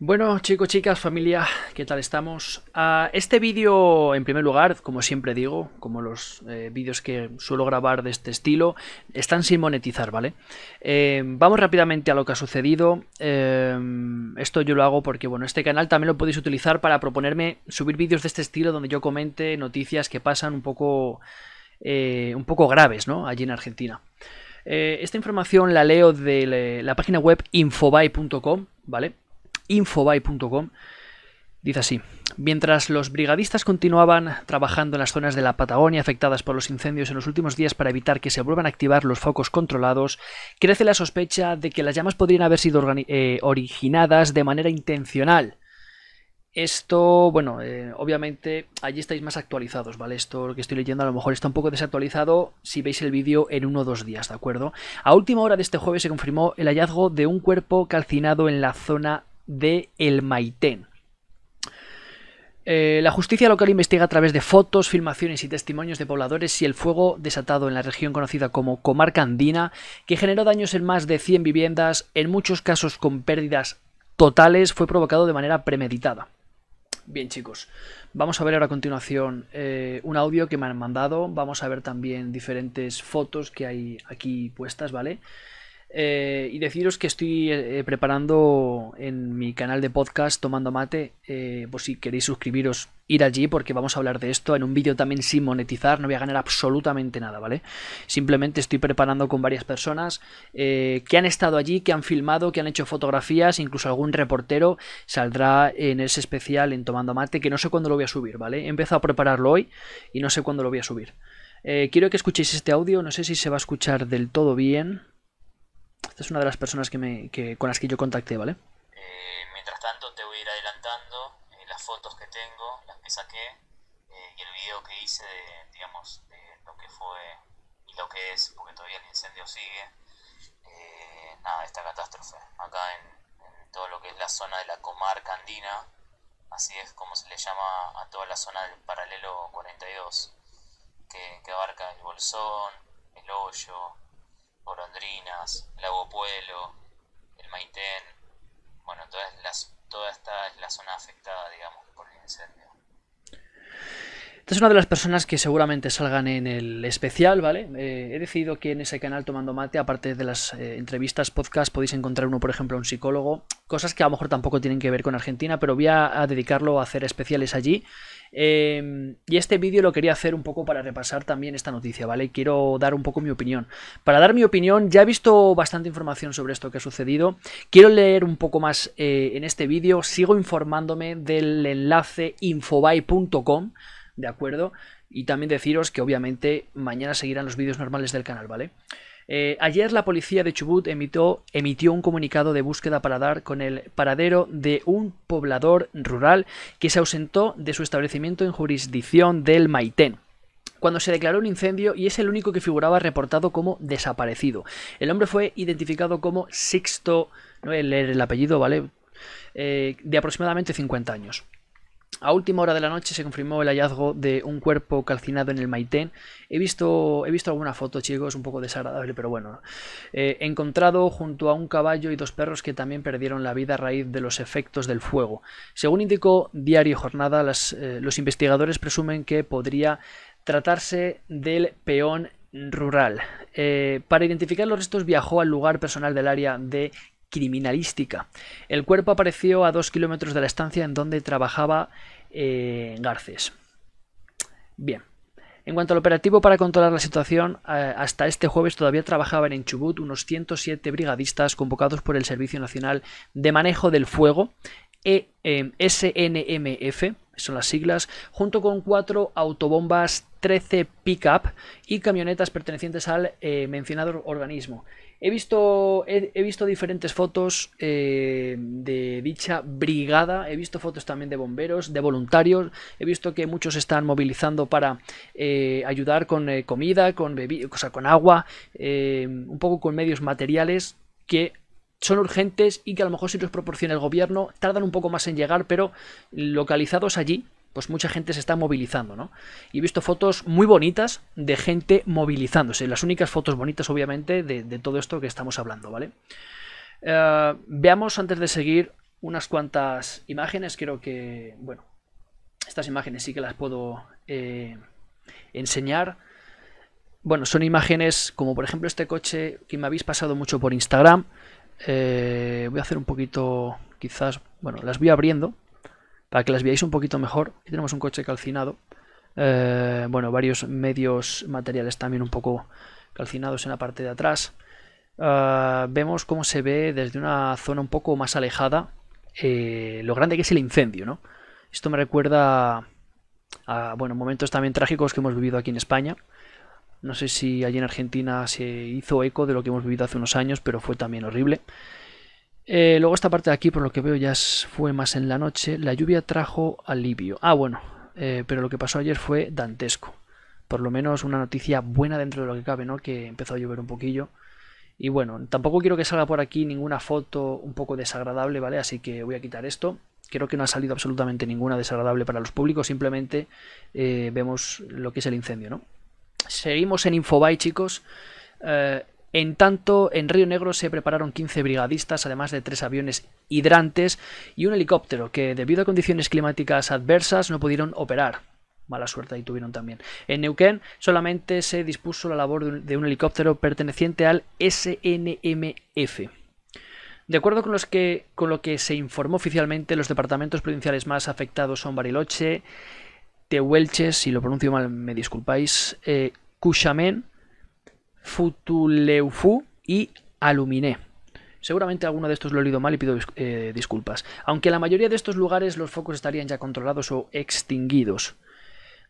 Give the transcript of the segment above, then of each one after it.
Bueno chicos, chicas, familia, ¿qué tal estamos? Ah, este vídeo, en primer lugar, como siempre digo, como los eh, vídeos que suelo grabar de este estilo, están sin monetizar, ¿vale? Eh, vamos rápidamente a lo que ha sucedido. Eh, esto yo lo hago porque, bueno, este canal también lo podéis utilizar para proponerme subir vídeos de este estilo donde yo comente noticias que pasan un poco, un poco graves, ¿no? Allí en Argentina. esta información la leo de la página web infobae.com, ¿vale? infobay.com, dice así. Mientras los brigadistas continuaban trabajando en las zonas de la Patagonia afectadas por los incendios en los últimos días para evitar que se vuelvan a activar los focos controlados, crece la sospecha de que las llamas podrían haber sido eh, originadas de manera intencional. Esto, bueno, eh, obviamente allí estáis más actualizados, ¿vale? Esto lo que estoy leyendo a lo mejor está un poco desactualizado si veis el vídeo en uno o dos días, ¿de acuerdo? A última hora de este jueves se confirmó el hallazgo de un cuerpo calcinado en la zona de El Maitén. Eh, la justicia local investiga a través de fotos, filmaciones y testimonios de pobladores si el fuego desatado en la región conocida como Comarca Andina, que generó daños en más de 100 viviendas, en muchos casos con pérdidas totales, fue provocado de manera premeditada. Bien chicos, vamos a ver ahora a continuación eh, un audio que me han mandado, vamos a ver también diferentes fotos que hay aquí puestas, ¿vale? vale eh, y deciros que estoy eh, preparando en mi canal de podcast Tomando Mate, eh, si queréis suscribiros, ir allí porque vamos a hablar de esto en un vídeo también sin monetizar, no voy a ganar absolutamente nada, ¿vale? Simplemente estoy preparando con varias personas que han estado allí, que han filmado, que han hecho fotografías, incluso algún reportero saldrá en ese especial en Tomando Mate, que no sé cuándo lo voy a subir, ¿vale? He empezado a prepararlo hoy y no sé cuándo lo voy a subir. quiero que escuchéis este audio, no sé si se va a escuchar del todo bien. Esta es una de las personas que me, que, con las que yo contacté, ¿vale? Eh, mientras tanto te voy a ir adelantando eh, las fotos que tengo, las que saqué eh, y el video que hice de, digamos, de lo que fue y lo que es, porque todavía el incendio sigue, nada, esta catástrofe. Acá en, todo lo que es la zona de la comarca andina, así es como se le llama a toda la zona del paralelo 42, que, que abarca el Bolsón, el Hoyo, Golondrinas, Lago Pueblo, el Maitén. Bueno, toda, toda esta es la zona afectada, digamos, por el incendio. Esta es una de las personas que seguramente salgan en el especial, ¿vale? Eh, he decidido que en ese canal Tomando Mate, aparte de las eh, entrevistas, podcast, podéis encontrar uno, por ejemplo, un psicólogo, cosas que a lo mejor tampoco tienen que ver con Argentina, pero voy a, dedicarlo a hacer especiales allí. Em, y este vídeo lo quería hacer un poco para repasar también esta noticia, ¿vale? Quiero dar un poco mi opinión. Para dar mi opinión, ya he visto bastante información sobre esto que ha sucedido. Quiero leer un poco más eh, en este vídeo. Sigo informándome del enlace infobay.com. ¿de acuerdo? Y también deciros que obviamente mañana seguirán los vídeos normales del canal, ¿vale? Eh, ayer la policía de Chubut emitió, emitió, un comunicado de búsqueda para dar con el paradero de un poblador rural que se ausentó de su establecimiento en jurisdicción del Maitén cuando se declaró un incendio y es el único que figuraba reportado como desaparecido. El hombre fue identificado como Sexto no leer el apellido, ¿vale? Eh, de aproximadamente 50 años. A última hora de la noche se confirmó el hallazgo de un cuerpo calcinado en el Maitén. He visto, he visto alguna foto, chicos, un poco desagradable, pero bueno. Eh, encontrado junto a un caballo y dos perros que también perdieron la vida a raíz de los efectos del fuego. Según indicó Diario Jornada, eh, los investigadores presumen que podría tratarse del peón rural. Eh, para identificar los restos viajó al lugar personal del área de criminalística. El cuerpo apareció a dos kilómetros de la estancia en donde trabajaba eh, Garces. Bien. En cuanto al operativo para controlar la situación, eh, hasta este jueves todavía trabajaban en Chubut unos 107 brigadistas convocados por el Servicio Nacional de Manejo del Fuego, e SNMF, son las siglas, junto con cuatro autobombas 13 pick-up y camionetas pertenecientes al eh, mencionado organismo. He visto, he, visto diferentes fotos eh, de dicha brigada, he visto fotos también de bomberos, de voluntarios, he visto que muchos están movilizando para eh, ayudar con comida, con, bebida, con agua, un poco con medios materiales que son urgentes y que a lo mejor si los proporciona el gobierno tardan un poco más en llegar, pero localizados allí pues mucha gente se está movilizando, ¿no? Y he visto fotos muy bonitas de gente movilizándose, las únicas fotos bonitas obviamente de, todo esto que estamos hablando, ¿vale? Eh, veamos antes de seguir unas cuantas imágenes, creo que, bueno, estas imágenes sí que las puedo eh, enseñar. Bueno, son imágenes como por ejemplo este coche que me habéis pasado mucho por Instagram. Eh, voy a hacer un poquito, quizás, bueno, las voy abriendo para que las veáis un poquito mejor. Aquí tenemos un coche calcinado. Eh, bueno, varios medios materiales también un poco calcinados en la parte de atrás. Ah, vemos cómo se ve desde una zona un poco más alejada eh, lo grande que es el incendio, ¿no? Esto me recuerda a bueno, momentos también trágicos que hemos vivido aquí en España. No sé si allí en Argentina se hizo eco de lo que hemos vivido hace unos años, pero fue también horrible. Eh, luego esta parte de aquí, por lo que veo, ya fue más en la noche. La lluvia trajo alivio. Ah, bueno, eh, pero lo que pasó ayer fue dantesco. Por lo menos una noticia buena dentro de lo que cabe, ¿no? Que empezó a llover un poquillo. Y bueno, tampoco quiero que salga por aquí ninguna foto un poco desagradable, ¿vale? Así que voy a quitar esto. Creo que no ha salido absolutamente ninguna desagradable para los públicos, simplemente eh, vemos lo que es el incendio, ¿no? Seguimos en Infobay, chicos. En tanto, en Río Negro se prepararon 15 brigadistas, además de tres aviones hidrantes y un helicóptero que, debido a condiciones climáticas adversas, no pudieron operar. Mala suerte ahí tuvieron también. En Neuquén solamente se dispuso la labor de un, helicóptero perteneciente al SNMF. De acuerdo con, lo que se informó oficialmente, los departamentos provinciales más afectados son Bariloche, Tehuelches, si lo pronuncio mal me disculpáis, eh, Futuleufu y Aluminé. Seguramente alguno de estos lo he leído mal y pido eh, disculpas. Aunque en la mayoría de estos lugares los focos estarían ya controlados o extinguidos.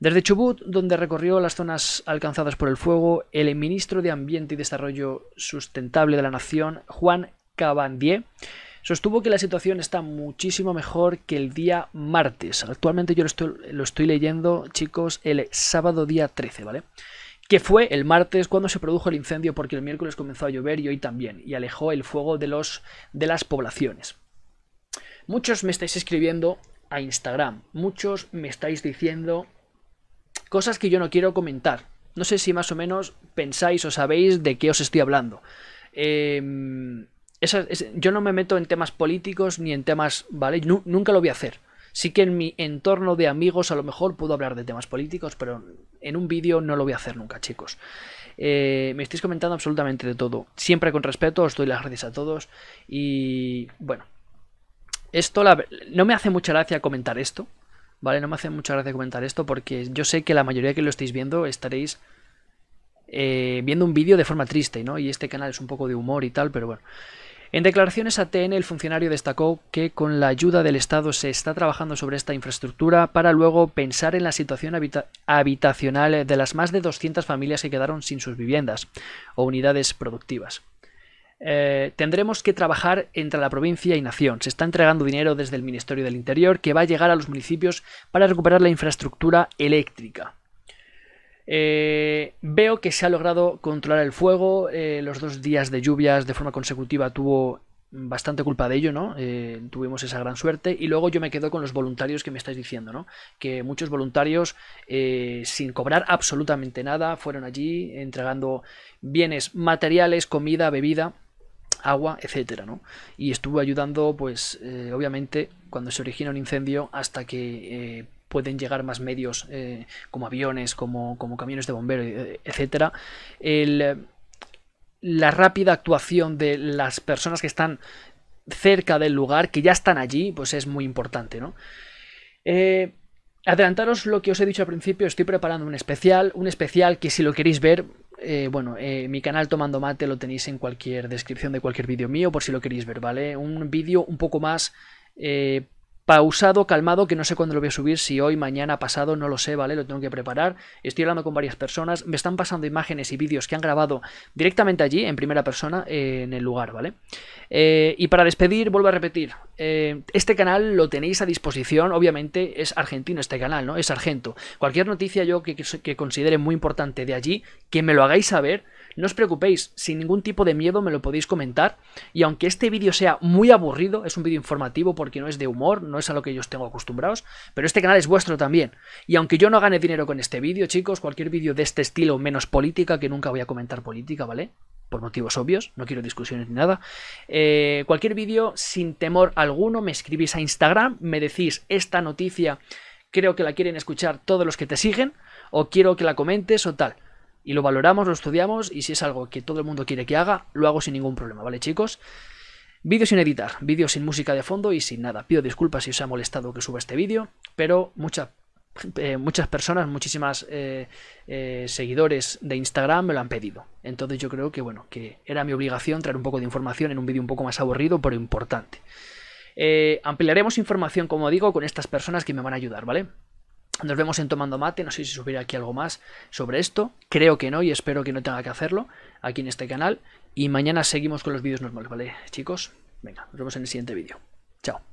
Desde Chubut, donde recorrió las zonas alcanzadas por el fuego, el ministro de Ambiente y Desarrollo Sustentable de la Nación, Juan Cabandier, sostuvo que la situación está muchísimo mejor que el día martes. Actualmente yo lo estoy leyendo, chicos, el sábado día 13, ¿vale? que fue el martes cuando se produjo el incendio porque el miércoles comenzó a llover y hoy también, y alejó el fuego de, los, de las poblaciones. Muchos me estáis escribiendo a Instagram, muchos me estáis diciendo cosas que yo no quiero comentar. No sé si más o menos pensáis o sabéis de qué os estoy hablando. Em, yo no me meto en temas políticos ni en temas, ¿vale? nunca lo voy a hacer. Sí que en mi entorno de amigos a lo mejor puedo hablar de temas políticos, pero en un vídeo no lo voy a hacer nunca, chicos. Eh, me estáis comentando absolutamente de todo. Siempre con respeto, os doy las gracias a todos. Y bueno, esto no me hace mucha gracia comentar esto. ¿Vale? No me hace mucha gracia comentar esto porque yo sé que la mayoría que lo estáis viendo estaréis eh, viendo un vídeo de forma triste, ¿no? Y este canal es un poco de humor y tal, pero bueno. En declaraciones a TN, el funcionario destacó que con la ayuda del Estado se está trabajando sobre esta infraestructura para luego pensar en la situación habitacional de las más de 200 familias que quedaron sin sus viviendas o unidades productivas. Eh, tendremos que trabajar entre la provincia y nación. Se está entregando dinero desde el Ministerio del Interior que va a llegar a los municipios para recuperar la infraestructura eléctrica. Eh, veo que se ha logrado controlar el fuego. Eh, los dos días de lluvias de forma consecutiva tuvo bastante culpa de ello, ¿no? Eh, tuvimos esa gran suerte. Y luego yo me quedo con los voluntarios que me estáis diciendo, ¿no? Que muchos voluntarios, eh, sin cobrar absolutamente nada, fueron allí entregando bienes materiales, comida, bebida agua, etcétera, Y estuvo ayudando, pues, obviamente, cuando se origina un incendio, hasta que pueden llegar más medios eh, como aviones, como, como camiones de bomberos, eh, etc. la rápida actuación de las personas que están cerca del lugar, que ya están allí, pues es muy importante, ¿no? Eh, adelantaros lo que os he dicho al principio, estoy preparando un especial, un especial que si lo queréis ver, bueno, mi canal Tomando Mate lo tenéis en cualquier descripción de cualquier vídeo mío, por si lo queréis ver, ¿vale? Un vídeo un poco más pausado, calmado, que no sé cuándo lo voy a subir, si hoy, mañana, pasado, no lo sé, ¿vale? Lo tengo que preparar. Estoy hablando con varias personas, me están pasando imágenes y vídeos que han grabado directamente allí, en primera persona, eh, en el lugar, ¿vale? Eh, y para despedir, vuelvo a repetir, eh, este canal lo tenéis a disposición, obviamente es argentino este canal, ¿no? Es argento. Cualquier noticia yo que, que considere muy importante de allí, que me lo hagáis saber no os preocupéis, sin ningún tipo de miedo me lo podéis comentar. Y aunque este vídeo sea muy aburrido, es un vídeo informativo porque no es de humor, no es a lo que yo os tengo acostumbrados, pero este canal es vuestro también. Y aunque yo no gane dinero con este vídeo, chicos, cualquier vídeo de este estilo menos política, que nunca voy a comentar política, ¿vale? por motivos obvios, no quiero discusiones ni nada. Eh, cualquier vídeo, sin temor alguno, me escribís a Instagram, me decís esta noticia, creo que la quieren escuchar todos los que te siguen, o quiero que la comentes o tal y lo valoramos, lo estudiamos y si es algo que todo el mundo quiere que haga, lo hago sin ningún problema, ¿vale chicos? Vídeos sin editar, vídeos sin música de fondo y sin nada. Pido disculpas si os ha molestado que suba este vídeo, pero muchas eh, muchas personas, muchísimas eh, eh, seguidores de Instagram me lo han pedido. Entonces yo creo que bueno, que era mi obligación traer un poco de información en un vídeo un poco más aburrido, pero importante. ampliaremos información, como digo, con estas personas que me van a ayudar, ¿vale? Nos vemos en Tomando Mate, no sé si subiré aquí algo más sobre esto, creo que no y espero que no tenga que hacerlo aquí en este canal. Y mañana seguimos con los vídeos normales, ¿vale chicos? Venga, nos vemos en el siguiente vídeo. Chao.